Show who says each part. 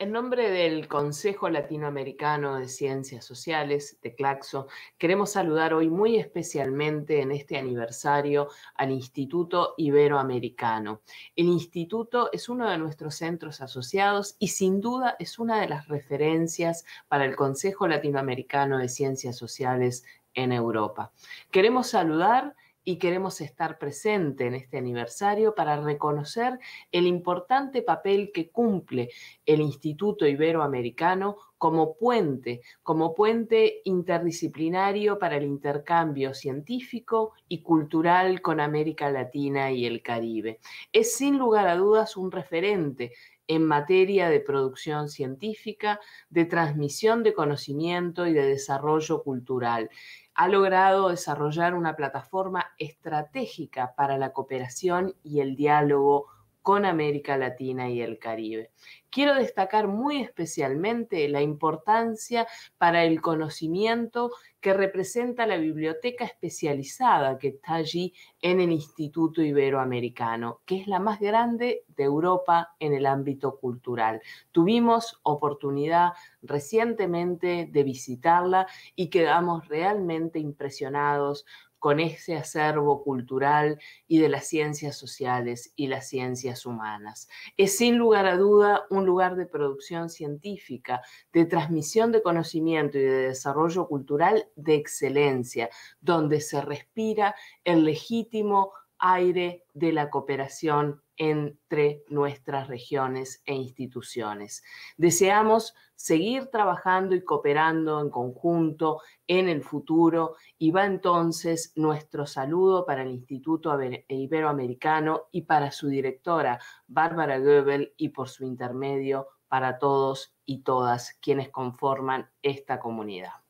Speaker 1: En nombre del Consejo Latinoamericano de Ciencias Sociales de CLACSO, queremos saludar hoy muy especialmente en este aniversario al Instituto Iberoamericano. El instituto es uno de nuestros centros asociados y sin duda es una de las referencias para el Consejo Latinoamericano de Ciencias Sociales en Europa. Queremos saludar y queremos estar presente en este aniversario para reconocer el importante papel que cumple el Instituto Iberoamericano como puente, como puente interdisciplinario para el intercambio científico y cultural con América Latina y el Caribe. Es sin lugar a dudas un referente en materia de producción científica, de transmisión de conocimiento y de desarrollo cultural. Ha logrado desarrollar una plataforma estratégica para la cooperación y el diálogo con América Latina y el Caribe. Quiero destacar muy especialmente la importancia para el conocimiento que representa la biblioteca especializada que está allí en el Instituto Iberoamericano, que es la más grande de Europa en el ámbito cultural. Tuvimos oportunidad recientemente de visitarla y quedamos realmente impresionados con ese acervo cultural y de las ciencias sociales y las ciencias humanas. Es sin lugar a duda un lugar de producción científica, de transmisión de conocimiento y de desarrollo cultural de excelencia, donde se respira el legítimo aire de la cooperación entre nuestras regiones e instituciones. Deseamos seguir trabajando y cooperando en conjunto en el futuro y va entonces nuestro saludo para el Instituto Iberoamericano y para su directora, Bárbara Goebel, y por su intermedio para todos y todas quienes conforman esta comunidad.